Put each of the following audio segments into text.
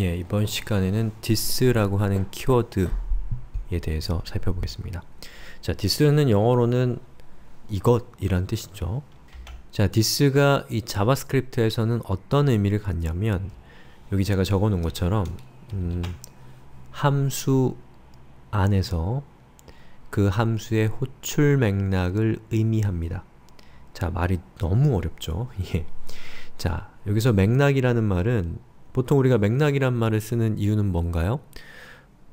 예, 이번 시간에는 this라고 하는 키워드에 대해서 살펴보겠습니다. 자, this는 영어로는 이것이란 뜻이죠. 자, this가 이 자바스크립트에서는 어떤 의미를 갖냐면 여기 제가 적어놓은 것처럼 음, 함수 안에서 그 함수의 호출 맥락을 의미합니다. 자, 말이 너무 어렵죠? 예. 자, 여기서 맥락이라는 말은 보통 우리가 맥락이란 말을 쓰는 이유는 뭔가요?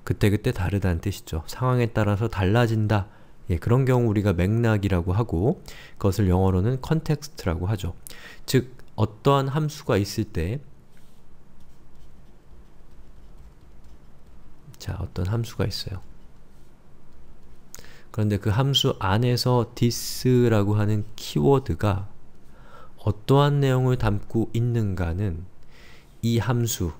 그때그때 다르다는 뜻이죠. 상황에 따라서 달라진다. 예, 그런 경우 우리가 맥락이라고 하고 그것을 영어로는 컨텍스트라고 하죠. 즉, 어떠한 함수가 있을 때 자, 어떤 함수가 있어요. 그런데 그 함수 안에서 this라고 하는 키워드가 어떠한 내용을 담고 있는가는 이 함수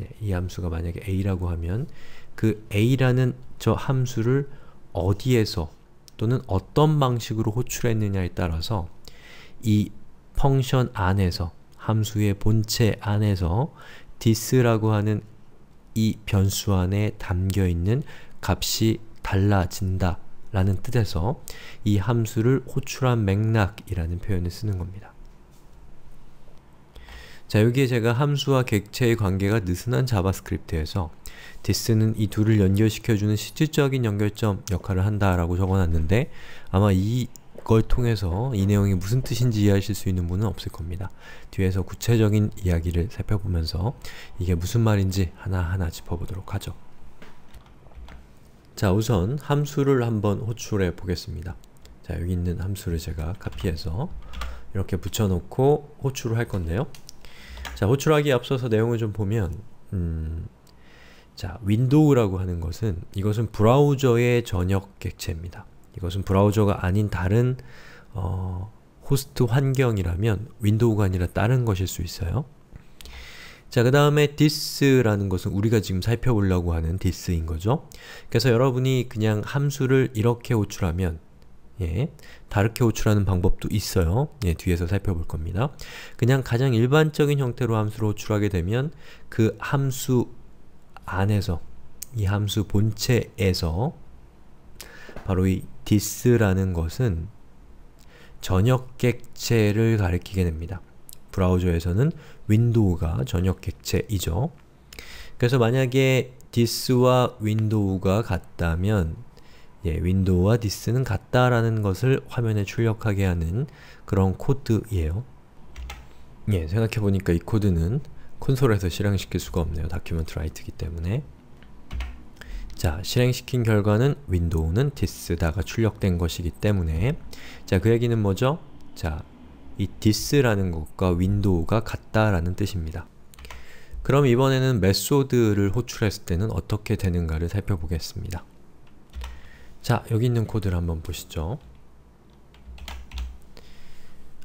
예, 이 함수가 만약에 a라고 하면 그 a라는 저 함수를 어디에서 또는 어떤 방식으로 호출했느냐에 따라서 이 펑션 안에서 함수의 본체 안에서 dis라고 하는 이 변수 안에 담겨있는 값이 달라진다 라는 뜻에서 이 함수를 호출한 맥락이라는 표현을 쓰는 겁니다. 자 여기에 제가 함수와 객체의 관계가 느슨한 자바스크립트에서 디스는 이 둘을 연결시켜주는 실질적인 연결점 역할을 한다라고 적어놨는데 아마 이걸 통해서 이 내용이 무슨 뜻인지 이해하실 수 있는 분은 없을 겁니다. 뒤에서 구체적인 이야기를 살펴보면서 이게 무슨 말인지 하나하나 짚어보도록 하죠. 자 우선 함수를 한번 호출해 보겠습니다. 자 여기 있는 함수를 제가 카피해서 이렇게 붙여놓고 호출을 할 건데요. 자, 호출하기에 앞서서 내용을 좀 보면 음, 자, 윈도우라고 하는 것은 이것은 브라우저의 전역 객체입니다. 이것은 브라우저가 아닌 다른 어, 호스트 환경이라면 윈도우가 아니라 다른 것일 수 있어요. 자, 그 다음에 this라는 것은 우리가 지금 살펴보려고 하는 this인 거죠. 그래서 여러분이 그냥 함수를 이렇게 호출하면 예, 다르게 호출하는 방법도 있어요. 예, 뒤에서 살펴볼 겁니다. 그냥 가장 일반적인 형태로 함수로 호출하게 되면 그 함수 안에서 이 함수 본체에서 바로 이 dis라는 것은 전역 객체를 가리키게 됩니다. 브라우저에서는 윈도우가 전역 객체이죠. 그래서 만약에 dis와 윈도우가 같다면 예, 윈도우와 디스는 같다라는 것을 화면에 출력하게 하는 그런 코드예요. 예, 생각해보니까 이 코드는 콘솔에서 실행시킬 수가 없네요. 다큐멘트 라이트이기 때문에. 자, 실행시킨 결과는 윈도우는 디스다가 출력된 것이기 때문에 자, 그 얘기는 뭐죠? 자, 이 디스라는 것과 윈도우가 같다라는 뜻입니다. 그럼 이번에는 메소드를 호출했을 때는 어떻게 되는가를 살펴보겠습니다. 자, 여기 있는 코드를 한번 보시죠.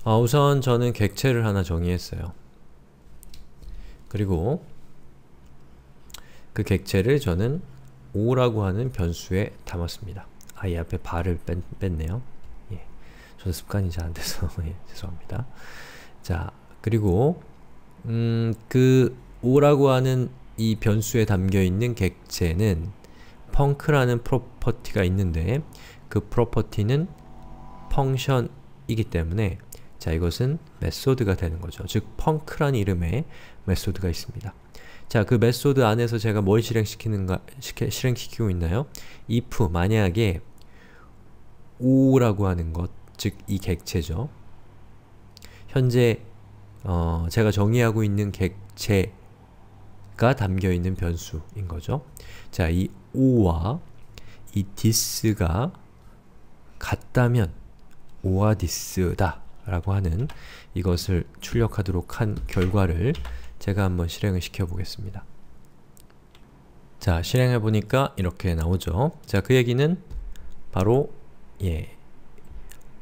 아, 우선 저는 객체를 하나 정의했어요. 그리고 그 객체를 저는 5라고 하는 변수에 담았습니다. 아이 앞에 발을 뺐, 뺐네요. 예. 저는 습관이 잘 안돼서 예, 죄송합니다. 자, 그리고 음, 그 5라고 하는 이 변수에 담겨있는 객체는 펑크라는 프로퍼티가 있는데 그 프로퍼티는 펑션이기 때문에 자 이것은 메소드가 되는 거죠. 즉 펑크란 이름의 메소드가 있습니다. 자그 메소드 안에서 제가 뭘 실행시키는가 시켜, 실행시키고 있나요? if 만약에 오라고 하는 것, 즉 이 객체죠. 현재 어, 제가 정의하고 있는 객체 가 담겨있는 변수인 거죠. 자, 이 o 와이 t h i s 가 같다면 o 와 t h i s 다 라고 하는 이것을 출력하도록 한 결과를 제가 한번 실행을 시켜보겠습니다. 자, 실행해보니까 이렇게 나오죠. 자, 그 얘기는 바로 예,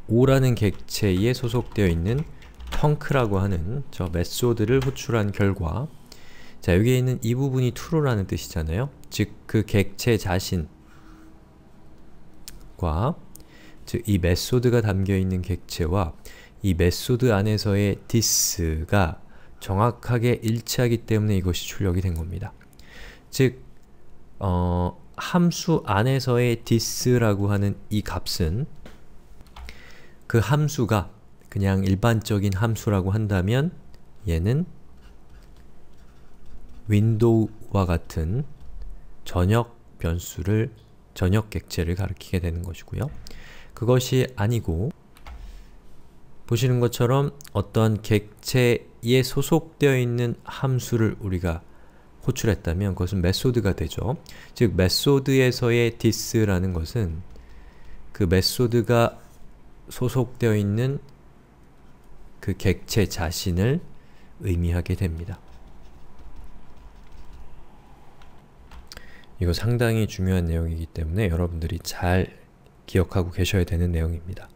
5라는 객체에 소속되어 있는 펑크라고 하는 저 메소드를 호출한 결과 자 여기에 있는 이 부분이 true라는 뜻이잖아요. 즉 그 객체 자신과 즉 이 메소드가 담겨있는 객체와 이 메소드 안에서의 this가 정확하게 일치하기 때문에 이것이 출력이 된 겁니다. 즉 어, 함수 안에서의 this라고 하는 이 값은 그 함수가 그냥 일반적인 함수라고 한다면 얘는 윈도우와 같은 전역 변수를 전역 객체를 가리키게 되는 것이고요. 그것이 아니고 보시는 것처럼 어떤 객체에 소속되어 있는 함수를 우리가 호출했다면 그것은 메소드가 되죠. 즉 메소드에서의 디스라는 것은 그 메소드가 소속되어 있는 그 객체 자신을 의미하게 됩니다. 이거 상당히 중요한 내용이기 때문에 여러분들이 잘 기억하고 계셔야 되는 내용입니다.